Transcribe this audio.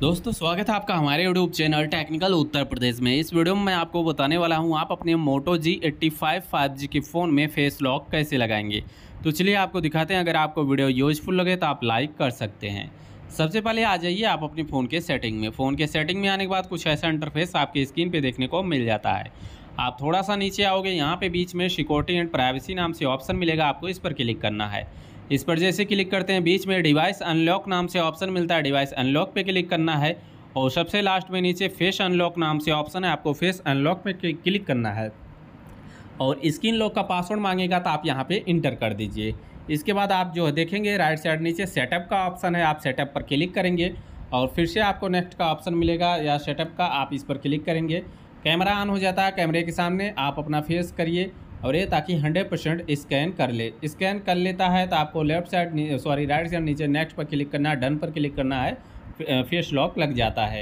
दोस्तों स्वागत है आपका हमारे YouTube channel technical Uttar Pradesh में इस वीडियो में मैं आपको बताने वाला हूं आप अपने Moto G eighty five five G के फ़ोन में फेस लॉक कैसे लगाएंगे तो चलिए आपको दिखाते हैं अगर आपको वीडियो यूजफुल लगे तो आप लाइक कर सकते हैं सबसे पहले आ जाइए आप अपने फ़ोन के सेटिंग में फ़ोन के सेटिंग में आने के बाद कुछ ऐसा इंटरफेस आपके स्क्रीन पर देखने को मिल जाता है आप थोड़ा सा नीचे आओगे यहाँ पर बीच में सिक्योरिटी एंड प्राइवेसी नाम से ऑप्शन मिलेगा आपको इस पर क्लिक करना है इस पर जैसे क्लिक करते हैं बीच में डिवाइस अनलॉक नाम से ऑप्शन मिलता है डिवाइस अनलॉक पे क्लिक करना है और सबसे लास्ट में नीचे फेस अनलॉक नाम से ऑप्शन है आपको फेस अनलॉक पे क्लिक करना है और स्क्रीन लॉक का पासवर्ड मांगेगा तो आप यहाँ पे इंटर कर दीजिए इसके बाद आप जो देखेंगे राइट साइड नीचे सेटअप का ऑप्शन है आप सेटअप पर क्लिक करेंगे और फिर से आपको नेक्स्ट का ऑप्शन मिलेगा या सेटअप का आप इस पर क्लिक करेंगे कैमरा ऑन हो जाता है कैमरे के सामने आप अपना फेस करिए और ये ताकि 100 परसेंट स्कैन कर ले स्कैन कर लेता है तो आपको left side sorry right side नीचे नेक्स्ट पर क्लिक करना है डन पर क्लिक करना है फेस लॉक लग जाता है